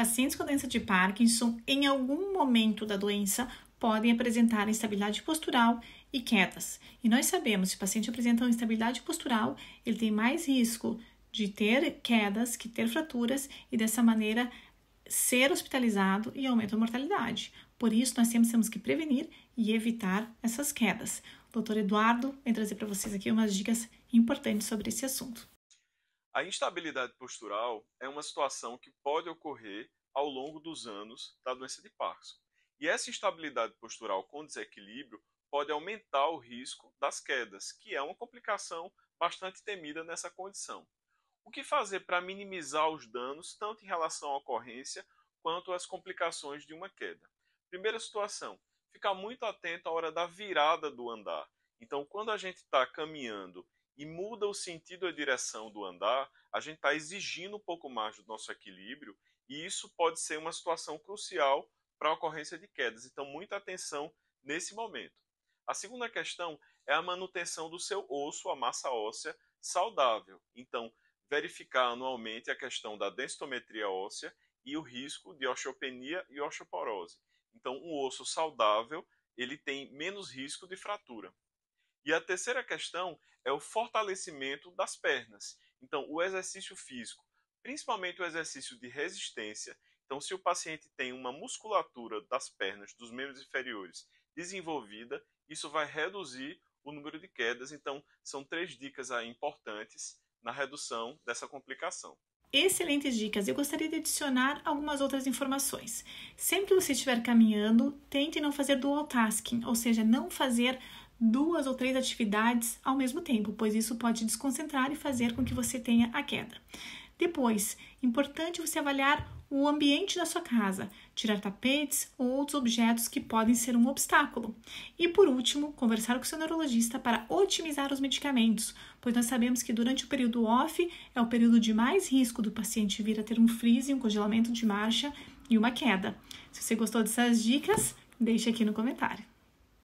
Pacientes com doença de Parkinson, em algum momento da doença, podem apresentar instabilidade postural e quedas. E nós sabemos, se o paciente apresenta uma instabilidade postural, ele tem mais risco de ter quedas, que ter fraturas e dessa maneira ser hospitalizado e aumenta a mortalidade. Por isso, nós sempre temos que prevenir e evitar essas quedas. O doutor Eduardo vem trazer para vocês aqui umas dicas importantes sobre esse assunto. A instabilidade postural é uma situação que pode ocorrer ao longo dos anos da doença de Parkinson. E essa instabilidade postural com desequilíbrio pode aumentar o risco das quedas, que é uma complicação bastante temida nessa condição. O que fazer para minimizar os danos, tanto em relação à ocorrência quanto às complicações de uma queda? Primeira situação, ficar muito atento à hora da virada do andar. Então, quando a gente está caminhando e muda o sentido e a direção do andar, a gente está exigindo um pouco mais do nosso equilíbrio e isso pode ser uma situação crucial para a ocorrência de quedas. Então, muita atenção nesse momento. A segunda questão é a manutenção do seu osso, a massa óssea, saudável. Então, verificar anualmente a questão da densitometria óssea e o risco de osteopenia e osteoporose. Então, um osso saudável, ele tem menos risco de fratura. E a terceira questão é o fortalecimento das pernas. Então, o exercício físico, principalmente o exercício de resistência. Então, se o paciente tem uma musculatura das pernas, dos membros inferiores, desenvolvida, isso vai reduzir o número de quedas. Então, são três dicas aí importantes na redução dessa complicação. Excelentes dicas. Eu gostaria de adicionar algumas outras informações. Sempre que você estiver caminhando, tente não fazer dual tasking, ou seja, não fazer duas ou três atividades ao mesmo tempo, pois isso pode desconcentrar e fazer com que você tenha a queda. Depois, importante você avaliar o ambiente da sua casa, tirar tapetes ou outros objetos que podem ser um obstáculo. E por último, conversar com seu neurologista para otimizar os medicamentos, pois nós sabemos que durante o período off é o período de mais risco do paciente vir a ter um freeze, um congelamento de marcha e uma queda. Se você gostou dessas dicas, deixe aqui no comentário.